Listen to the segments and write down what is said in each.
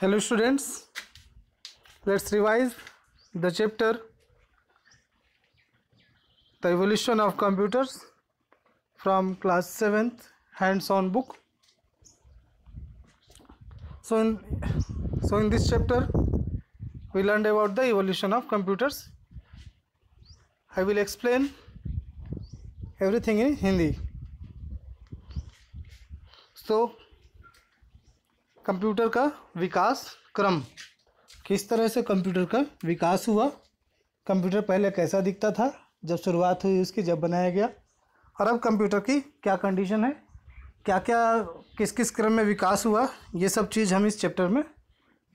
hello students let's revise the chapter the evolution of computers from class 7th hands-on book so in so in this chapter we learned about the evolution of computers i will explain everything in hindi so computer का विकास क्रम किस तरह से computer का विकास हुआ computer पहले कैसा दिखता था जब शुरुआत हुई उसकी जब बनाया गया और अब कंप्यूटर की क्या कंडीशन है क्या क्या किस किस क्रम में विकास हुआ ये सब चीज़ हम इस चैप्टर में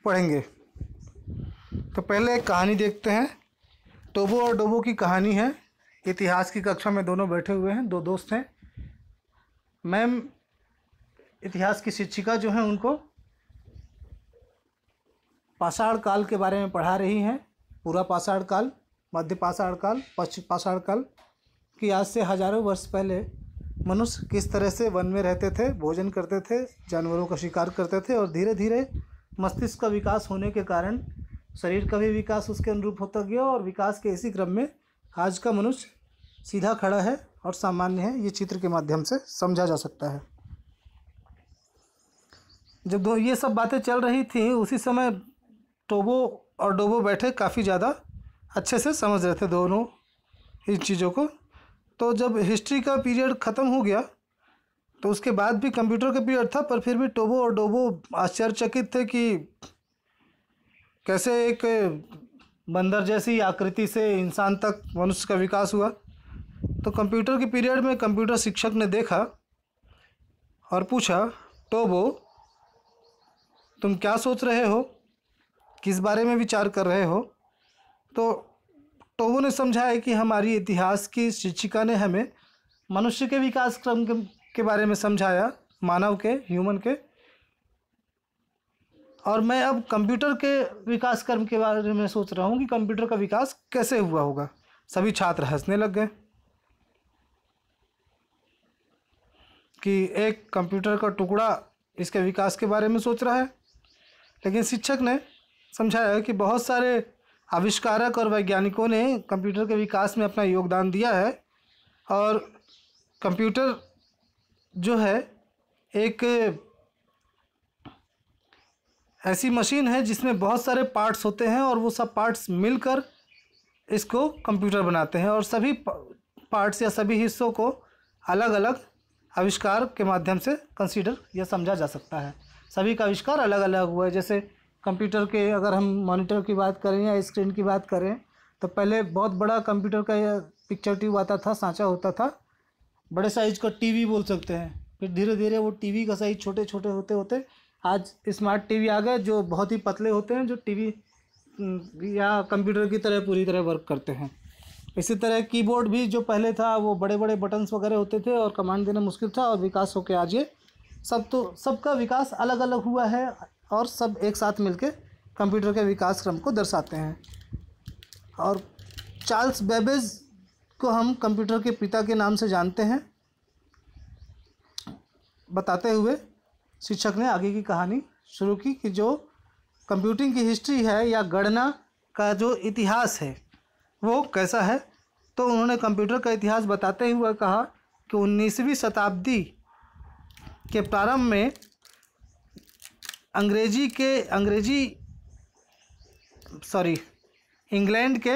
पढ़ेंगे तो पहले एक कहानी देखते हैं टोबो और डोबो की कहानी है इतिहास की कक्षा में दोनों बैठे हुए हैं दो दोस्त हैं मैम इतिहास की शिक्षिका जो हैं उनको पाषाण काल के बारे में पढ़ा रही हैं पूरा पाषाण काल मध्य पाषाण काल पश्चिम पाषाण काल कि आज से हजारों वर्ष पहले मनुष्य किस तरह से वन में रहते थे भोजन करते थे जानवरों का शिकार करते थे और धीरे धीरे मस्तिष्क का विकास होने के कारण शरीर का भी विकास उसके अनुरूप होता गया और विकास के इसी क्रम में आज का मनुष्य सीधा खड़ा है और सामान्य है ये चित्र के माध्यम से समझा जा सकता है जब दो ये सब बातें चल रही थी उसी समय टोबो और डोबो बैठे काफ़ी ज़्यादा अच्छे से समझ रहे थे दोनों इन चीज़ों को तो जब हिस्ट्री का पीरियड ख़त्म हो गया तो उसके बाद भी कंप्यूटर का पीरियड था पर फिर भी टोबो और डोबो आश्चर्यचकित थे कि कैसे एक बंदर जैसी आकृति से इंसान तक मनुष्य का विकास हुआ तो कंप्यूटर के पीरियड में कंप्यूटर शिक्षक ने देखा और पूछा टोबो तुम क्या सोच रहे हो किस बारे में विचार कर रहे हो तो टोबो ने समझाया कि हमारी इतिहास की शिक्षिका ने हमें मनुष्य के विकास क्रम के बारे में समझाया मानव के ह्यूमन के और मैं अब कंप्यूटर के विकास क्रम के बारे में सोच रहा हूँ कि कंप्यूटर का विकास कैसे हुआ होगा सभी छात्र हंसने लग गए कि एक कंप्यूटर का टुकड़ा इसके विकास के बारे में सोच रहा है लेकिन शिक्षक ने समझाया कि बहुत सारे आविष्कारक और वैज्ञानिकों ने कंप्यूटर के विकास में अपना योगदान दिया है और कंप्यूटर जो है एक ऐसी मशीन है जिसमें बहुत सारे पार्ट्स होते हैं और वो सब पार्ट्स मिलकर इसको कंप्यूटर बनाते हैं और सभी पार्ट्स या सभी हिस्सों को अलग अलग आविष्कार के माध्यम से कंसीडर या समझा जा सकता है सभी का आविष्कार अलग अलग हुआ है जैसे कंप्यूटर के अगर हम मॉनिटर की बात करें या स्क्रीन की बात करें तो पहले बहुत बड़ा कंप्यूटर का पिक्चर ट्यूब आता था सांचा होता था बड़े साइज का टीवी बोल सकते हैं फिर धीरे धीरे वो टीवी का साइज छोटे छोटे होते होते आज स्मार्ट टीवी आ गए जो बहुत ही पतले होते हैं जो टीवी या कंप्यूटर की तरह पूरी तरह वर्क करते हैं इसी तरह कीबोर्ड भी जो पहले था वो बड़े बड़े बटन्स वगैरह होते थे और कमांड देना मुश्किल था और विकास होकर आज ये सब तो सबका विकास अलग अलग हुआ है और सब एक साथ मिलकर कंप्यूटर के विकास क्रम को दर्शाते हैं और चार्ल्स बेबेज को हम कंप्यूटर के पिता के नाम से जानते हैं बताते हुए शिक्षक ने आगे की कहानी शुरू की कि जो कंप्यूटिंग की हिस्ट्री है या गणना का जो इतिहास है वो कैसा है तो उन्होंने कंप्यूटर का इतिहास बताते हुए कहा कि उन्नीसवीं शताब्दी के प्रारंभ में अंग्रेजी के अंग्रेजी सॉरी इंग्लैंड के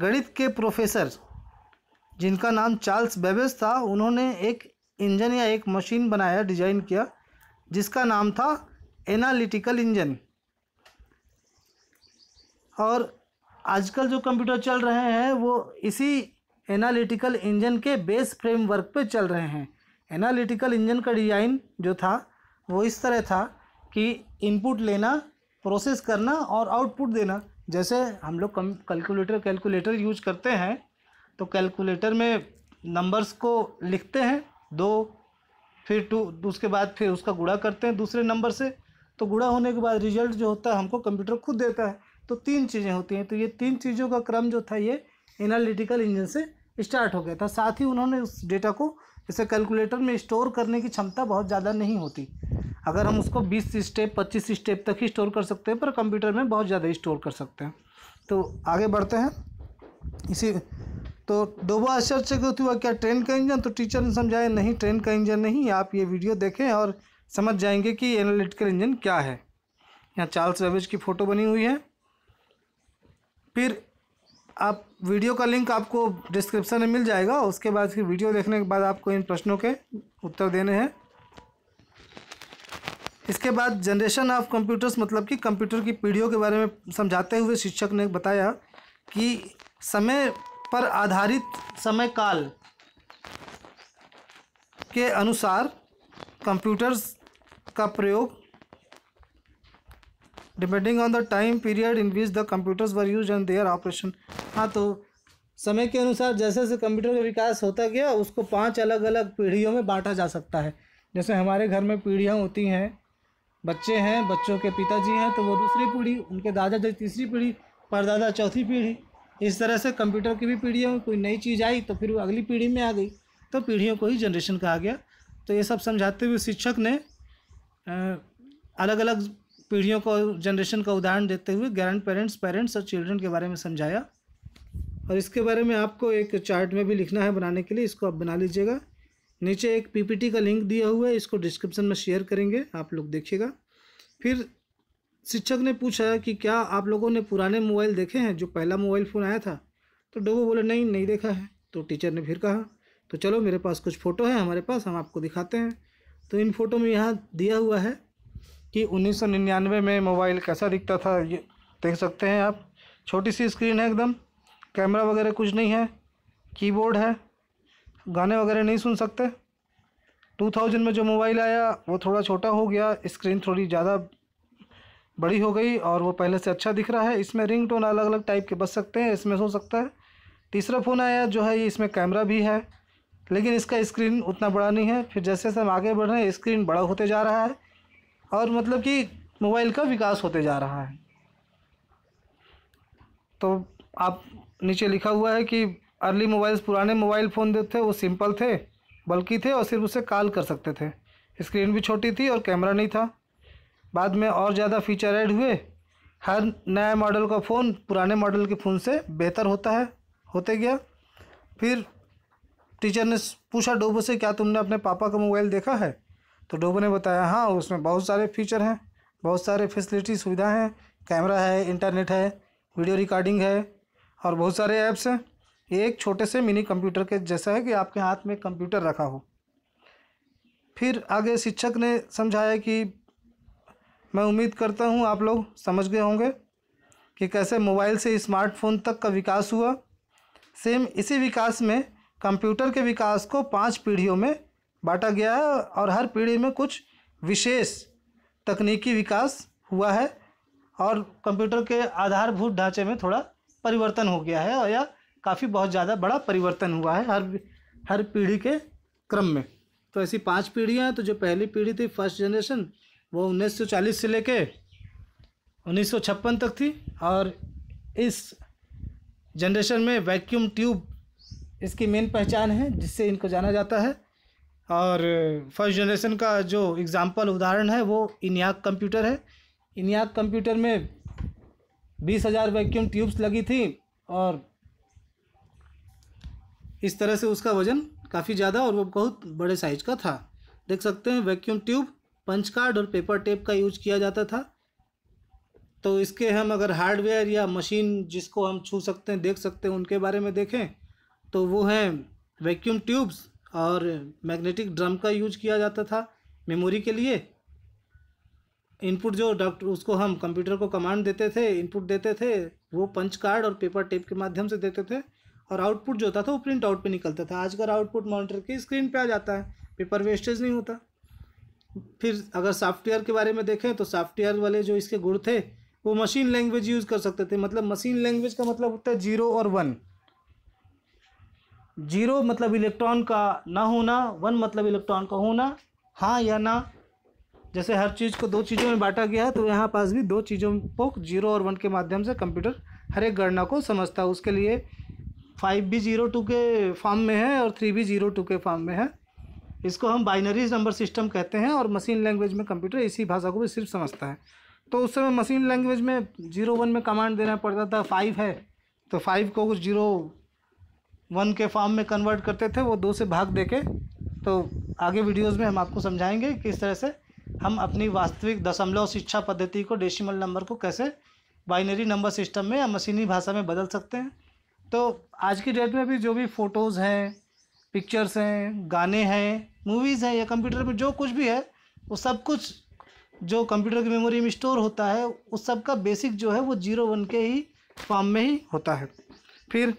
गणित के प्रोफेसर जिनका नाम चार्ल्स बेबेज था उन्होंने एक इंजन या एक मशीन बनाया डिजाइन किया जिसका नाम था एनालिटिकल इंजन और आजकल जो कंप्यूटर चल रहे हैं वो इसी एनालिटिकल इंजन के बेस फ्रेमवर्क पे चल रहे हैं एनालिटिकल इंजन का डिज़ाइन जो था वो इस तरह था कि इनपुट लेना प्रोसेस करना और आउटपुट देना जैसे हम लोग कम कैलकुलेटर कैलकुलेटर यूज करते हैं तो कैलकुलेटर में नंबर्स को लिखते हैं दो फिर टू उसके बाद फिर उसका गुड़ा करते हैं दूसरे नंबर से तो गुड़ा होने के बाद रिजल्ट जो होता है हमको कंप्यूटर खुद देता है तो तीन चीज़ें होती हैं तो ये तीन चीज़ों का क्रम जो था ये एनालिटिकल इंजन से स्टार्ट हो गया था साथ ही उन्होंने उस डेटा को जैसे कैलकुलेटर में स्टोर करने की क्षमता बहुत ज़्यादा नहीं होती अगर हम उसको 20 स्टेप 25 स्टेप तक ही स्टोर कर सकते हैं पर कंप्यूटर में बहुत ज़्यादा स्टोर कर सकते हैं तो आगे बढ़ते हैं इसी तो डोबा आश्चर्यचकित हुआ क्या ट्रेन का इंजन तो टीचर ने समझाया नहीं ट्रेन का इंजन नहीं आप ये वीडियो देखें और समझ जाएंगे कि एनालिटिकल इंजन क्या है यहाँ चार्ल्स वेबेज की फ़ोटो बनी हुई है फिर आप वीडियो का लिंक आपको डिस्क्रिप्शन में मिल जाएगा उसके बाद फिर वीडियो देखने के बाद आपको इन प्रश्नों के उत्तर देने हैं इसके बाद जनरेशन ऑफ कंप्यूटर्स मतलब कि कंप्यूटर की पीढ़ियों के बारे में समझाते हुए शिक्षक ने बताया कि समय पर आधारित समय काल के अनुसार कंप्यूटर्स का प्रयोग depending on the time period in which the computers were use and their operation हाँ तो समय के अनुसार जैसे जैसे कंप्यूटर का विकास होता गया उसको पांच अलग अलग पीढ़ियों में बांटा जा सकता है जैसे हमारे घर में पीढ़ियाँ होती हैं बच्चे हैं बच्चों के पिताजी हैं तो वो दूसरी पीढ़ी उनके दादा दादी तीसरी पीढ़ी परदादा चौथी पीढ़ी इस तरह से कंप्यूटर की भी पीढ़ी है कोई नई चीज़ आई तो फिर वो अगली पीढ़ी में आ गई तो पीढ़ियों को ही जनरेशन कहा गया तो ये सब समझाते हुए शिक्षक ने अलग अलग पीढ़ियों को जनरेशन का उदाहरण देते हुए ग्रैंड पेरेंट्स पेरेंट्स और चिल्ड्रन के बारे में समझाया और इसके बारे में आपको एक चार्ट में भी लिखना है बनाने के लिए इसको आप बना लीजिएगा नीचे एक पीपीटी का लिंक दिया हुआ है इसको डिस्क्रिप्शन में शेयर करेंगे आप लोग देखिएगा फिर शिक्षक ने पूछा कि क्या आप लोगों ने पुराने मोबाइल देखे हैं जो पहला मोबाइल फ़ोन आया था तो डोबो बोले नहीं नहीं देखा है तो टीचर ने फिर कहा तो चलो मेरे पास कुछ फ़ोटो है हमारे पास हम आपको दिखाते हैं तो इन फ़ोटो में यहाँ दिया हुआ है कि उन्नीस में मोबाइल कैसा दिखता था ये देख सकते हैं आप छोटी सी स्क्रीन है एकदम कैमरा वगैरह कुछ नहीं है कीबोर्ड है गाने वगैरह नहीं सुन सकते 2000 में जो मोबाइल आया वो थोड़ा छोटा हो गया स्क्रीन थोड़ी ज़्यादा बड़ी हो गई और वो पहले से अच्छा दिख रहा है इसमें रिंग टोन अलग अलग टाइप के बच सकते हैं इसमें हो सकता है तीसरा फ़ोन आया जो है ये इसमें कैमरा भी है लेकिन इसका स्क्रीन उतना बड़ा नहीं है फिर जैसे जैसे हम आगे बढ़ रहे हैं स्क्रीन बड़ा होते जा रहा है और मतलब कि मोबाइल का विकास होते जा रहा है तो आप नीचे लिखा हुआ है कि अर्ली मोबाइल्स पुराने मोबाइल फ़ोन जो थे वो सिंपल थे बल्कि थे और सिर्फ उसे कॉल कर सकते थे स्क्रीन भी छोटी थी और कैमरा नहीं था बाद में और ज़्यादा फीचर ऐड हुए हर नया मॉडल का फ़ोन पुराने मॉडल के फ़ोन से बेहतर होता है होते गया फिर टीचर ने पूछा डोबो से क्या तुमने अपने पापा का मोबाइल देखा है तो डोबो ने बताया हाँ उसमें बहुत सारे फीचर हैं बहुत सारे फैसिलिटी सुविधा हैं कैमरा है इंटरनेट है वीडियो रिकॉर्डिंग है और बहुत सारे ऐप्स हैं ये एक छोटे से मिनी कंप्यूटर के जैसा है कि आपके हाथ में कंप्यूटर रखा हो फिर आगे शिक्षक ने समझाया कि मैं उम्मीद करता हूँ आप लोग समझ गए होंगे कि कैसे मोबाइल से स्मार्टफोन तक का विकास हुआ सेम इसी विकास में कंप्यूटर के विकास को पांच पीढ़ियों में बांटा गया है और हर पीढ़ी में कुछ विशेष तकनीकी विकास हुआ है और कंप्यूटर के आधारभूत ढांचे में थोड़ा परिवर्तन हो गया है और या काफ़ी बहुत ज़्यादा बड़ा परिवर्तन हुआ है हर हर पीढ़ी के क्रम में तो ऐसी पांच पीढ़ियाँ हैं तो जो पहली पीढ़ी थी फर्स्ट जनरेशन वो 1940 से लेके 1956 तक थी और इस जनरेशन में वैक्यूम ट्यूब इसकी मेन पहचान है जिससे इनको जाना जाता है और फर्स्ट जनरेशन का जो एग्ज़ाम्पल उदाहरण है वो इनियाक कंप्यूटर है इनियाक कंप्यूटर में बीस हज़ार वैक्यूम ट्यूब्स लगी थी और इस तरह से उसका वजन काफ़ी ज़्यादा और वो बहुत बड़े साइज का था देख सकते हैं वैक्यूम ट्यूब पंच कार्ड और पेपर टेप का यूज किया जाता था तो इसके हम अगर हार्डवेयर या मशीन जिसको हम छू सकते हैं देख सकते हैं उनके बारे में देखें तो वो हैं वैक्यूम ट्यूब्स और मैग्नेटिक ड्रम का यूज किया जाता था मेमोरी के लिए इनपुट जो डॉक्टर उसको हम कंप्यूटर को कमांड देते थे इनपुट देते थे वो पंच कार्ड और पेपर टेप के माध्यम से देते थे और आउटपुट जो होता था वो प्रिंट आउट पर निकलता था आजकल आउटपुट मॉनिटर के स्क्रीन पर आ जाता है पेपर वेस्टेज नहीं होता फिर अगर सॉफ्टवेयर के बारे में देखें तो सॉफ्टवेयर वाले जो इसके गुड़ थे वो मशीन लैंग्वेज यूज़ कर सकते थे मतलब मशीन लैंग्वेज का मतलब होता है जीरो और वन जीरो मतलब इलेक्ट्रॉन का ना होना वन मतलब इलेक्ट्रॉन का होना हाँ या ना जैसे हर चीज़ को दो चीज़ों में बांटा गया है तो यहाँ पास भी दो चीज़ों को जीरो और वन के माध्यम से कंप्यूटर हर एक गणना को समझता है उसके लिए फाइव भी ज़ीरो टू के फॉर्म में है और थ्री भी ज़ीरो टू के फॉर्म में है इसको हम बाइनरीज नंबर सिस्टम कहते हैं और मशीन लैंग्वेज में कंप्यूटर इसी भाषा को भी सिर्फ समझता है तो उस समय मशीन लैंग्वेज में जीरो वन में कमांड देना पड़ता था फाइव है तो फाइव को जीरो वन के फॉर्म में कन्वर्ट करते थे वो दो से भाग दे के तो आगे वीडियोस में हम आपको समझाएंगे किस तरह से हम अपनी वास्तविक दशमलव शिक्षा पद्धति को डेसिमल नंबर को कैसे बाइनरी नंबर सिस्टम में या मशीनी भाषा में बदल सकते हैं तो आज की डेट में भी जो भी फ़ोटोज़ हैं पिक्चर्स हैं गाने हैं मूवीज़ हैं या कंप्यूटर में जो कुछ भी है वो सब कुछ जो कंप्यूटर की मेमोरी में स्टोर होता है उस सब का बेसिक जो है वो जीरो वन के ही फॉर्म में ही होता है फिर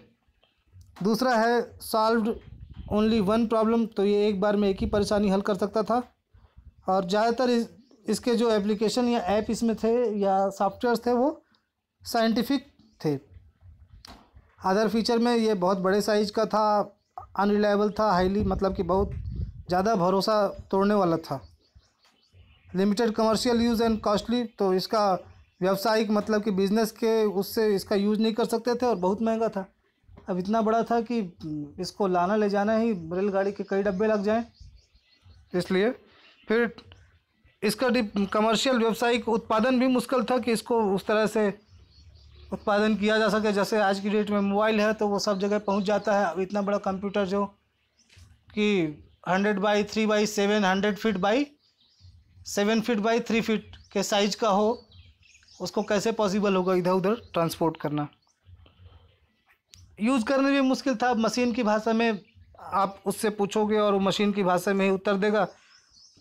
दूसरा है सॉल्व ओनली वन प्रॉब्लम तो ये एक बार में एक ही परेशानी हल कर सकता था और ज़्यादातर इस, इसके जो एप्लीकेशन या ऐप इसमें थे या सॉफ्टवेयर थे वो साइंटिफिक थे अदर फीचर में ये बहुत बड़े साइज़ का था अनरिलायबल था हाईली मतलब कि बहुत ज़्यादा भरोसा तोड़ने वाला था limited commercial use and costly तो इसका व्यावसायिक मतलब कि बिज़नेस के उससे इसका यूज़ नहीं कर सकते थे और बहुत महंगा था अब इतना बड़ा था कि इसको लाना ले जाना ही रेलगाड़ी के कई डब्बे लग जाएँ इसलिए फिर इसका कमर्शियल व्यावसायिक उत्पादन भी मुश्किल था कि इसको उस तरह से उत्पादन किया जा सके जैसे आज की डेट में मोबाइल है तो वो सब जगह पहुंच जाता है अब इतना बड़ा कंप्यूटर जो कि hundred by three by seven hundred feet by seven feet by three feet के साइज का हो उसको कैसे पॉसिबल होगा इधर उधर ट्रांसपोर्ट करना यूज़ करने में मुश्किल था मशीन की भाषा में आप उससे पूछोगे और वो मशीन की भाषा में ही उत्तर देगा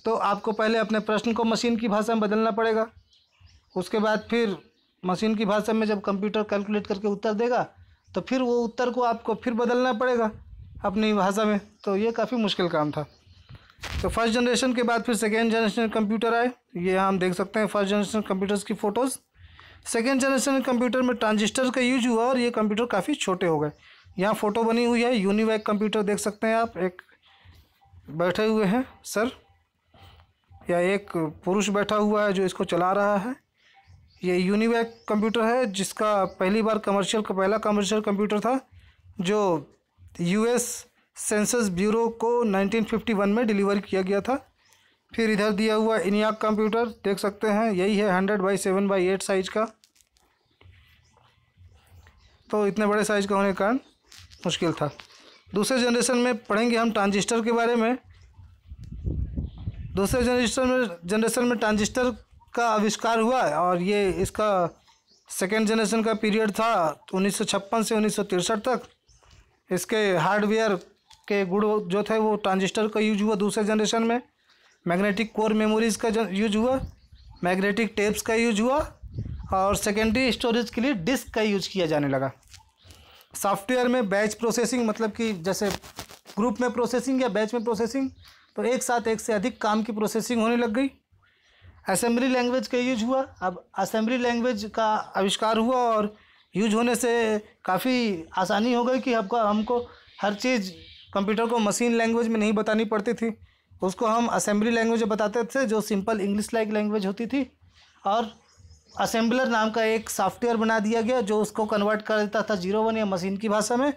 तो आपको पहले अपने प्रश्न को मशीन की भाषा में बदलना पड़ेगा उसके बाद फिर मशीन की भाषा में जब कंप्यूटर कैलकुलेट करके उत्तर देगा तो फिर वो उत्तर को आपको फिर बदलना पड़ेगा अपनी भाषा में तो ये काफ़ी मुश्किल काम था तो फर्स्ट जनरेशन के बाद फिर सेकेंड जनरेशन कंप्यूटर आए ये हम देख सकते हैं फर्स्ट जनरेशन कंप्यूटर्स की फ़ोटोज़ सेकेंड जनरेशन कंप्यूटर में ट्रांजिस्टर का यूज हुआ और ये कंप्यूटर काफ़ी छोटे हो गए यहाँ फ़ोटो बनी हुई है यूनिवैक कंप्यूटर देख सकते हैं आप एक बैठे हुए हैं सर या एक पुरुष बैठा हुआ है जो इसको चला रहा है ये यूनिवैक कंप्यूटर है जिसका पहली बार कमर्शियल का पहला कमर्शियल कंप्यूटर था जो यूएस सेंसस ब्यूरो को 1951 में डिलीवर किया गया था फिर इधर दिया हुआ इनियाक कंप्यूटर देख सकते हैं यही है hundred by seven by eight size का तो इतने बड़े साइज का होने के कारण मुश्किल था दूसरे जनरेशन में पढ़ेंगे हम ट्रांजिस्टर के बारे में दूसरे जनरेशन में जनरेशन में ट्रांजिस्टर का आविष्कार हुआ और ये इसका सेकेंड जनरेशन का पीरियड था उन्नीस से उन्नीस तक इसके हार्डवेयर के गुड़ जो थे वो ट्रांजिस्टर का यूज हुआ दूसरे जनरेशन में मैग्नेटिक कोर मेमोरीज़ का यूज हुआ मैग्नेटिक टेप्स का यूज हुआ और सेकेंडरी स्टोरेज के लिए डिस्क का यूज किया जाने लगा सॉफ्टवेयर में बैच प्रोसेसिंग मतलब कि जैसे ग्रुप में प्रोसेसिंग या बैच में प्रोसेसिंग तो एक साथ एक से अधिक काम की प्रोसेसिंग होने लग गई असेंबली लैंग्वेज का यूज हुआ अब असेंबली लैंग्वेज का आविष्कार हुआ और यूज होने से काफ़ी आसानी हो गई कि आपका हमको हर चीज़ कंप्यूटर को मशीन लैंग्वेज में नहीं बतानी पड़ती थी उसको हम असेंबली लैंग्वेज बताते थे जो सिंपल इंग्लिश लाइक लैंग्वेज होती थी और असेंबलर नाम का एक सॉफ्टवेयर बना दिया गया जो उसको कन्वर्ट कर देता था जीरो वन या मशीन की भाषा में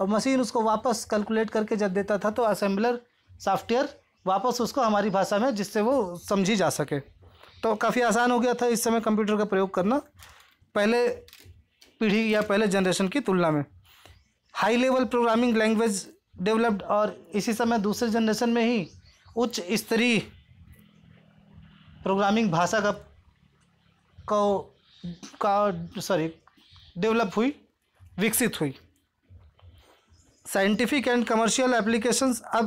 और मशीन उसको वापस कैलकुलेट करके जब देता था तो असेंबलर सॉफ्टवेयर वापस उसको हमारी भाषा में जिससे वो समझी जा सके तो काफ़ी आसान हो गया था इस समय कंप्यूटर का प्रयोग करना पहले पीढ़ी या पहले जनरेशन की तुलना में high level programming language developed और इसी समय दूसरे जनरेशन में ही उच्च स्तरीय प्रोग्रामिंग भाषा का को का सॉरी डेवलप हुई विकसित हुई साइंटिफिक एंड कमर्शियल एप्लीकेशंस अब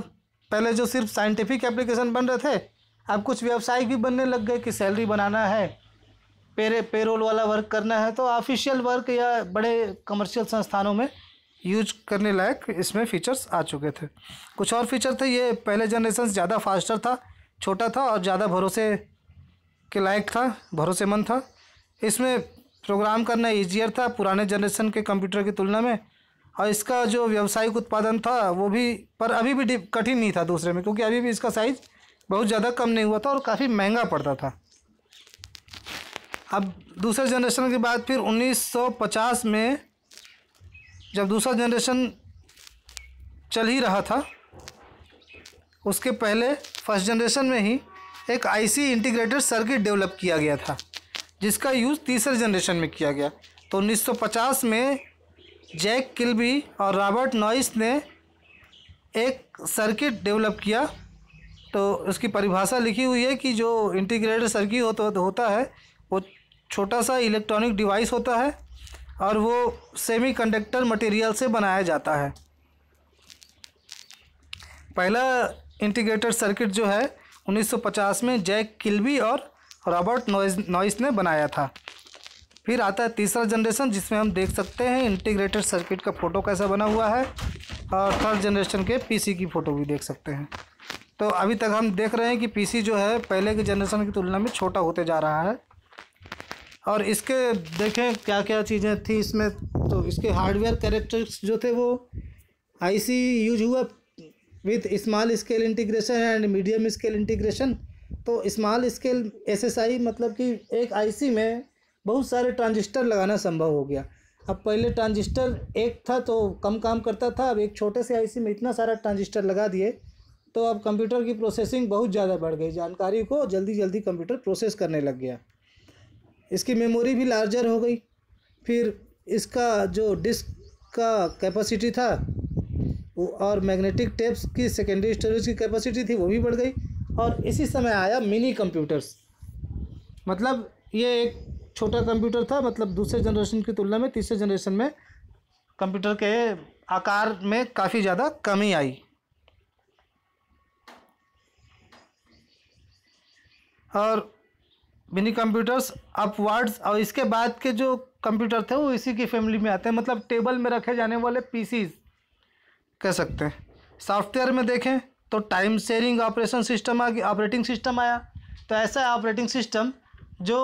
पहले जो सिर्फ साइंटिफिक एप्लीकेशन बन रहे थे अब कुछ व्यवसायिक भी बनने लग गए कि सैलरी बनाना है पेरे पेरोल वाला वर्क करना है तो ऑफिशियल वर्क या बड़े कमर्शियल संस्थानों में यूज करने लायक इसमें फीचर्स आ चुके थे कुछ और फीचर थे ये पहले जनरेशन ज़्यादा फास्टर था छोटा था और ज़्यादा भरोसे के लायक था भरोसेमंद था इसमें प्रोग्राम करना ईजियर था पुराने जनरेशन के कंप्यूटर की तुलना में और इसका जो व्यावसायिक उत्पादन था वो भी पर अभी भी कठिन नहीं था दूसरे में क्योंकि अभी भी इसका साइज़ बहुत ज़्यादा कम नहीं हुआ था और काफ़ी महंगा पड़ता था अब दूसरे जनरेशन के बाद फिर 1950 में जब दूसरा जनरेशन चल ही रहा था उसके पहले फर्स्ट जनरेशन में ही एक आईसी इंटीग्रेटेड सर्किट डेवलप किया गया था जिसका यूज़ तीसरे जनरेशन में किया गया तो 1950 में जैक किल्बी और रॉबर्ट नॉइस ने एक सर्किट डेवलप किया तो उसकी परिभाषा लिखी हुई है कि जो इंटीग्रेटेड सर्किट हो, तो, होता है वो छोटा सा इलेक्ट्रॉनिक डिवाइस होता है और वो सेमीकंडक्टर मटेरियल से बनाया जाता है पहला इंटीग्रेटेड सर्किट जो है 1950 में जैक किल्बी और रॉबर्ट नॉइस नॉइस ने बनाया था फिर आता है तीसरा जनरेशन जिसमें हम देख सकते हैं इंटीग्रेटेड सर्किट का फ़ोटो कैसा बना हुआ है और थर्ड जनरेशन के पीसी की फ़ोटो भी देख सकते हैं तो अभी तक हम देख रहे हैं कि पीसी जो है पहले के जनरेशन की तुलना में छोटा होते जा रहा है और इसके देखें क्या क्या चीज़ें थी इसमें तो इसके हार्डवेयर कैरेक्टर्स जो थे वो आईसी यूज हुआ with small scale integration and medium scale integration तो स्मॉल स्केल एसएसआई मतलब कि एक आईसी में बहुत सारे ट्रांजिस्टर लगाना संभव हो गया अब पहले ट्रांजिस्टर एक था तो कम काम करता था अब एक छोटे से आईसी में इतना सारा ट्रांजिस्टर लगा दिए तो अब कंप्यूटर की प्रोसेसिंग बहुत ज़्यादा बढ़ गई जानकारी को जल्दी जल्दी कंप्यूटर प्रोसेस करने लग गया इसकी मेमोरी भी लार्जर हो गई फिर इसका जो डिस्क का कैपेसिटी था वो और मैग्नेटिक टेप्स की सेकेंडरी स्टोरेज की कैपेसिटी थी वो भी बढ़ गई और इसी समय आया मिनी कंप्यूटर्स मतलब ये एक छोटा कंप्यूटर था मतलब दूसरे जनरेशन की तुलना में तीसरे जनरेशन में कंप्यूटर के आकार में काफ़ी ज़्यादा कमी आई और मिनी कंप्यूटर्स अपवर्ड्स और इसके बाद के जो कंप्यूटर थे वो इसी की फैमिली में आते हैं मतलब टेबल में रखे जाने वाले पीसीज कह सकते हैं सॉफ्टवेयर में देखें तो टाइम शेयरिंग ऑपरेशन सिस्टम आ गया ऑपरेटिंग सिस्टम आया तो ऐसा ऑपरेटिंग सिस्टम जो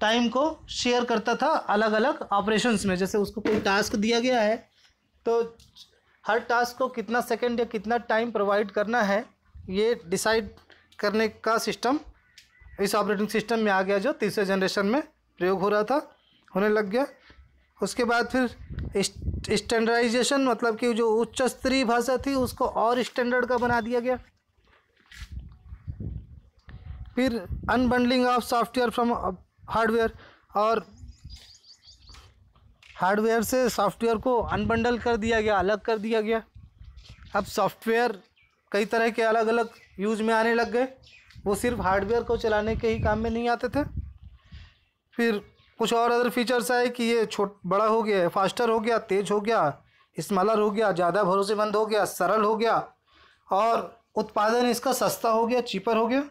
टाइम को शेयर करता था अलग अलग ऑपरेशंस में जैसे उसको कोई टास्क दिया गया है तो हर टास्क को कितना सेकंड या कितना टाइम प्रोवाइड करना है ये डिसाइड करने का सिस्टम इस ऑपरेटिंग सिस्टम में आ गया जो तीसरे जनरेशन में प्रयोग हो रहा था होने लग गया उसके बाद फिर स्टैंडर्डाइजेशन मतलब कि जो उच्च स्तरीय भाषा थी उसको और स्टैंडर्ड का बना दिया गया फिर unbundling of software from hardware और हार्डवेयर से सॉफ्टवेयर को अनबंडल कर दिया गया अलग कर दिया गया अब सॉफ्टवेयर कई तरह के अलग अलग यूज में आने लग गए वो सिर्फ हार्डवेयर को चलाने के ही काम में नहीं आते थे फिर कुछ और अदर फीचर्स आए कि ये छोट बड़ा हो गया फास्टर हो गया तेज हो गया स्मॉलर हो गया ज़्यादा भरोसेमंद हो गया सरल हो गया और उत्पादन इसका सस्ता हो गया चीपर हो गया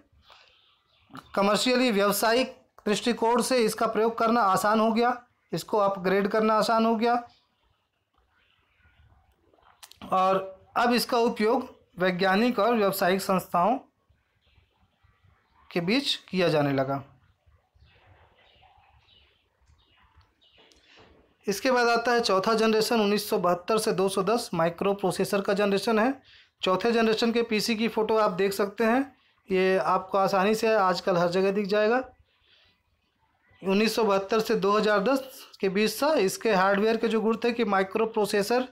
कमर्शियली व्यावसायिक दृष्टिकोण से इसका प्रयोग करना आसान हो गया इसको अपग्रेड करना आसान हो गया और अब इसका उपयोग वैज्ञानिक और व्यावसायिक संस्थाओं के बीच किया जाने लगा इसके बाद आता है चौथा जनरेशन 1972 से 210 माइक्रो प्रोसेसर का जनरेशन है चौथे जनरेशन के पीसी की फ़ोटो आप देख सकते हैं ये आपको आसानी से आजकल हर जगह दिख जाएगा 1972 से 2010 के बीच था इसके हार्डवेयर के जो गुण थे कि microprocessor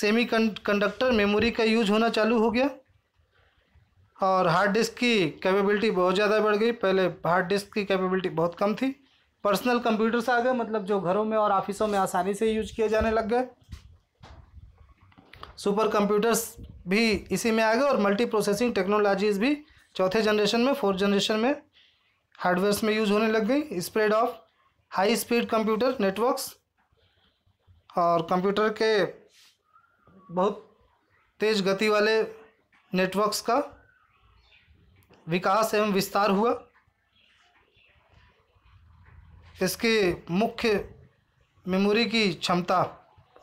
semiconductor memory का यूज होना चालू हो गया और हार्ड डिस्क की कैपेबिलिटी बहुत ज़्यादा बढ़ गई पहले हार्ड डिस्क की कैपेबिलिटी बहुत कम थी पर्सनल कंप्यूटर्स आ गए मतलब जो घरों में और ऑफिसों में आसानी से यूज किए जाने लग गए सुपर कंप्यूटर्स भी इसी में आ गए और मल्टी प्रोसेसिंग टेक्नोलॉजीज़ भी चौथे जनरेशन में फोर्थ जनरेशन में हार्डवेयर्स में यूज होने लग गई spread of high speed computer networks और कंप्यूटर के बहुत तेज़ गति वाले नेटवर्क्स का विकास एवं विस्तार हुआ इसके मुख्य मेमोरी की क्षमता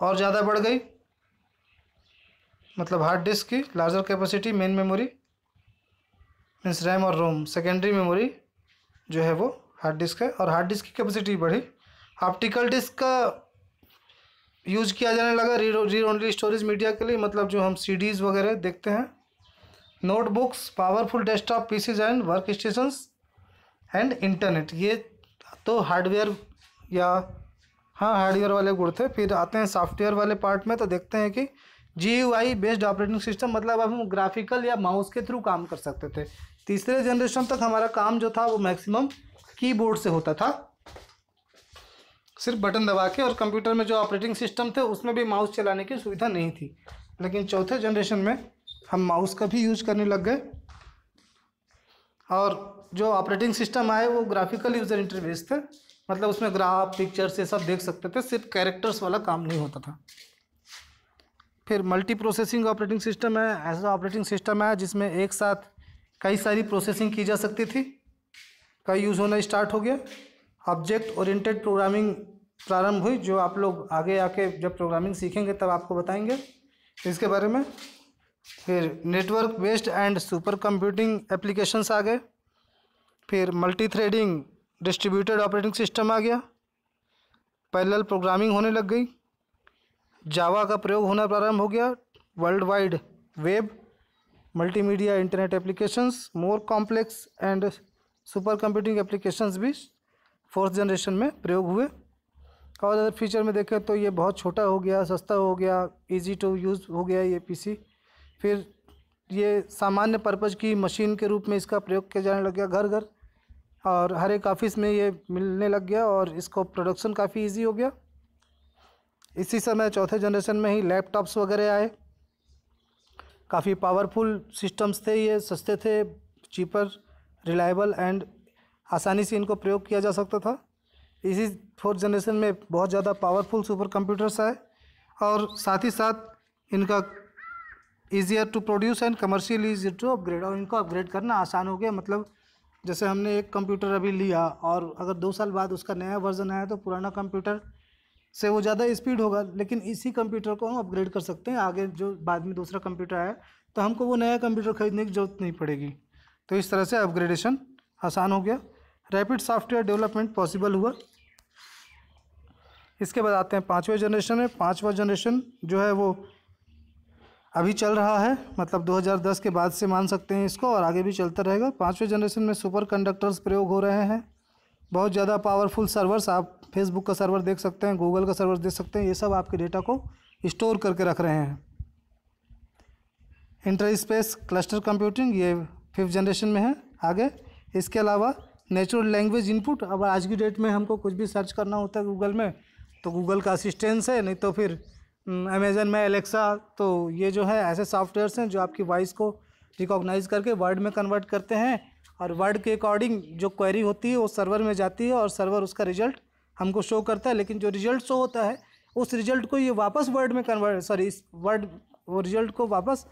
और ज़्यादा बढ़ गई मतलब हार्ड डिस्क की larger capacity main memory means RAM और रोम सेकेंडरी मेमोरी जो है वो हार्ड डिस्क है और हार्ड डिस्क की कैपेसिटी बढ़ी ऑप्टिकल डिस्क का यूज किया जाने लगा read read only storage media के लिए मतलब जो हम सीडीज़ वगैरह देखते हैं notebooks powerful desktop PCs and work station and internet ये तो हार्डवेयर या हाँ हार्डवेयर वाले गुड़ थे फिर आते हैं सॉफ्टवेयर वाले पार्ट में तो देखते हैं कि G U I based operating system मतलब अब हम ग्राफिकल या माउस के थ्रू काम कर सकते थे तीसरे जनरेशन तक हमारा काम जो था वो मैक्सिमम कीबोर्ड से होता था सिर्फ बटन दबा के और कंप्यूटर में जो ऑपरेटिंग सिस्टम थे उसमें भी माउस चलाने की सुविधा नहीं थी लेकिन चौथे जनरेशन में हम माउस का भी यूज करने लग गए और जो ऑपरेटिंग सिस्टम आए वो ग्राफिकल यूज़र इंटरफेस थे मतलब उसमें ग्राफ पिक्चर्स ये सब देख सकते थे सिर्फ कैरेक्टर्स वाला काम नहीं होता था फिर मल्टी प्रोसेसिंग ऑपरेटिंग सिस्टम है ऐसा ऑपरेटिंग सिस्टम है जिसमें एक साथ कई सारी प्रोसेसिंग की जा सकती थी का यूज़ होना स्टार्ट हो गया ऑब्जेक्ट ओरिएंटेड प्रोग्रामिंग प्रारंभ हुई जो आप लोग आगे आके जब प्रोग्रामिंग सीखेंगे तब आपको बताएंगे इसके बारे में फिर network based and supercomputing applications आ गए फिर multithreading distributed operating system आ गया पैरेलल प्रोग्रामिंग होने लग गई जावा का प्रयोग होना प्रारंभ हो गया world wide web multimedia internet applications more complex and supercomputing applications भी फोर्थ जनरेशन में प्रयोग हुए और अगर फ्यूचर में देखें तो ये बहुत छोटा हो गया सस्ता हो गया इजी टू यूज़ हो गया ये पीसी फिर ये सामान्य पर्पज़ की मशीन के रूप में इसका प्रयोग किया जाने लग गया घर घर और हर एक ऑफिस में ये मिलने लग गया और इसको प्रोडक्शन काफ़ी इजी हो गया इसी समय चौथे जनरेशन में ही लैपटॉप्स वगैरह आए काफ़ी पावरफुल सिस्टम्स थे ये सस्ते थे चीपर रिलायबल एंड आसानी से इनको प्रयोग किया जा सकता था इसी फोर्थ जनरेशन में बहुत ज़्यादा पावरफुल सुपर कंप्यूटर्स आए और साथ ही साथ इनका easier to produce and commercial easier to upgrade और इनको अपग्रेड करना आसान हो गया मतलब जैसे हमने एक कंप्यूटर अभी लिया और अगर दो साल बाद उसका नया वर्जन आया तो पुराना कंप्यूटर से वो ज़्यादा स्पीड होगा लेकिन इसी कंप्यूटर को हम अपग्रेड कर सकते हैं आगे जो बाद में दूसरा कंप्यूटर आया तो हमको वो नया कंप्यूटर खरीदने की जरूरत नहीं पड़ेगी तो इस तरह से अपग्रेडेशन आसान हो गया रैपिड सॉफ्टवेयर डेवलपमेंट पॉसिबल हुआ इसके बाद आते हैं पाँचवें जनरेशन में पाँचवा जनरेशन जो है वो अभी चल रहा है मतलब 2010 के बाद से मान सकते हैं इसको और आगे भी चलता रहेगा पाँचवें जनरेशन में सुपर कंडक्टर्स प्रयोग हो रहे हैं बहुत ज़्यादा पावरफुल सर्वर्स आप फेसबुक का सर्वर देख सकते हैं गूगल का सर्वर देख सकते हैं ये सब आपके डेटा को स्टोर करके रख रहे हैं इंटर स्पेस क्लस्टर कंप्यूटिंग ये फिफ्थ जनरेशन में है आगे इसके अलावा नेचुरल लैंग्वेज इनपुट अब आज की डेट में हमको कुछ भी सर्च करना होता है गूगल में तो गूगल का असिस्टेंस है नहीं तो फिर अमेजन हम्म, में एलेक्सा तो ये जो है ऐसे सॉफ्टवेयर्स हैं जो आपकी वॉइस को रिकॉग्नाइज करके वर्ड में कन्वर्ट करते हैं और वर्ड के अकॉर्डिंग जो क्वेरी होती है वो सर्वर में जाती है और सर्वर उसका रिजल्ट हमको शो करता है लेकिन जो रिजल्ट शो होता है उस रिजल्ट को ये वापस वर्ड में कन्वर्ट सॉरी इस वर्ड वो रिजल्ट को वापस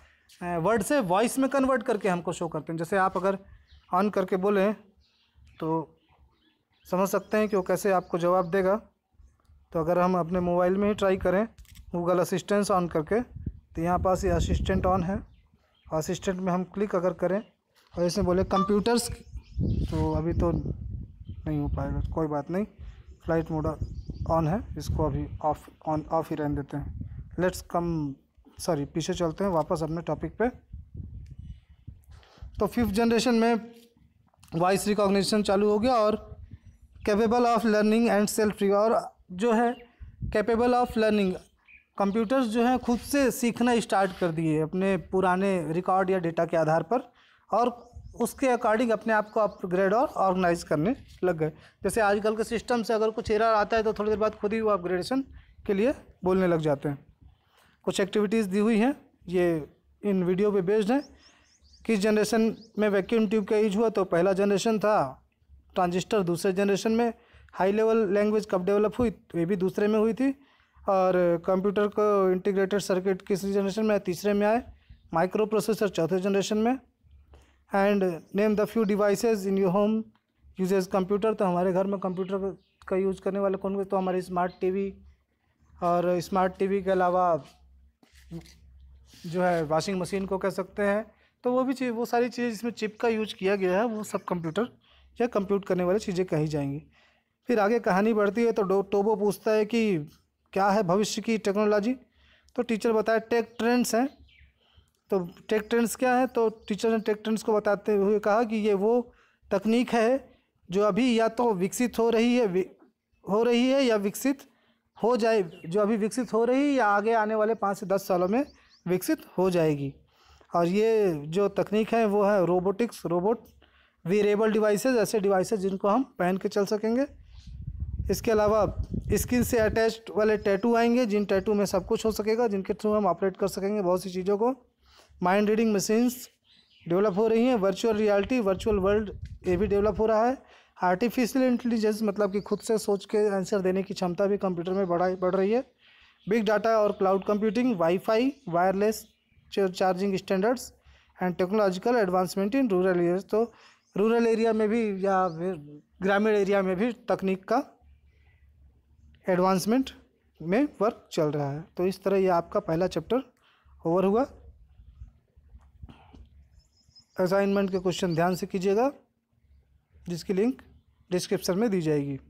वर्ड से वॉइस में कन्वर्ट करके हमको शो करते हैं जैसे आप अगर ऑन करके बोलें तो समझ सकते हैं कि वो कैसे आपको जवाब देगा तो अगर हम अपने मोबाइल में ही ट्राई करें गूगल असिस्टेंस ऑन करके तो यहाँ पास ये असिस्टेंट ऑन है असिस्टेंट में हम क्लिक अगर करें और इसमें बोले कंप्यूटर्स तो अभी तो नहीं हो पाएगा कोई बात नहीं फ्लाइट मोड ऑन है इसको अभी ऑफ ऑन ऑफ ही रहने देते हैं लेट्स कम सॉरी पीछे चलते हैं वापस अपने टॉपिक पे तो फिफ्थ जनरेशन में वॉइस रिकॉग्निशन चालू हो गया और capable of learning and self और जो है कैपेबल ऑफ लर्निंग कंप्यूटर्स जो हैं खुद से सीखना स्टार्ट कर दिए अपने पुराने रिकॉर्ड या डेटा के आधार पर और उसके अकॉर्डिंग अपने आप को अपग्रेड और ऑर्गेनाइज करने लग गए जैसे आजकल के सिस्टम से अगर कुछ एरर आता है तो थोड़ी देर बाद खुद ही वो अपग्रेडेशन के लिए बोलने लग जाते हैं कुछ एक्टिविटीज़ दी हुई हैं ये इन वीडियो पे बेस्ड हैं किस जनरेशन में वैक्यूम ट्यूब का यूज हुआ तो पहला जनरेशन था ट्रांजिस्टर दूसरे जनरेशन में हाई लेवल लैंग्वेज कब डेवलप हुई तो ये भी दूसरे में हुई थी और कंप्यूटर को इंटीग्रेटेड सर्किट किस जनरेशन में तीसरे में आए माइक्रो प्रोसेसर चौथे जनरेशन में and name the few devices in your home uses computer तो हमारे घर में कंप्यूटर का यूज़ करने वाले कौन तो हमारे स्मार्ट टीवी और स्मार्ट टीवी के अलावा जो है वॉशिंग मशीन को कह सकते हैं तो वो भी चीज़ वो सारी चीज़ें जिसमें चिप का यूज किया गया है वो सब कंप्यूटर या कंप्यूट करने वाली चीज़ें कही जाएंगी फिर आगे कहानी बढ़ती है तो टोबो पूछता है कि क्या है भविष्य की टेक्नोलॉजी तो टीचर बताया टेक ट्रेंड्स हैं तो टेक ट्रेंड्स क्या है तो टीचर ने टेक ट्रेंड्स को बताते हुए कहा कि ये वो तकनीक है जो अभी या तो विकसित हो रही है हो रही है या विकसित हो जाए जो अभी विकसित हो रही है या आगे आने वाले पाँच से दस सालों में विकसित हो जाएगी और ये जो तकनीक है वो है रोबोटिक्स रोबोट वेरेबल डिवाइसेज ऐसे डिवाइसेज जिनको हम पहन के चल सकेंगे इसके अलावा स्किन से अटैच वाले टैटू आएंगे जिन टैटू में सब कुछ हो सकेगा जिनके थ्रू हम ऑपरेट कर सकेंगे बहुत सी चीज़ों को माइंड रीडिंग मशीन्स डेवलप हो रही हैं वर्चुअल रियलिटी वर्चुअल वर्ल्ड ये भी डेवलप हो रहा है आर्टिफिशियल इंटेलिजेंस मतलब कि खुद से सोच के आंसर देने की क्षमता भी कंप्यूटर में बढ़ा बढ़ रही है बिग डाटा और cloud computing WiFi wireless charging standards and technological advancement in rural area तो रूरल एरिया में भी या ग्रामीण एरिया में भी तकनीक का एडवांसमेंट में वर्क चल रहा है तो इस तरह ये आपका पहला चैप्टर ओवर हुआ असाइनमेंट के क्वेश्चन ध्यान से कीजिएगा जिसकी लिंक डिस्क्रिप्शन में दी जाएगी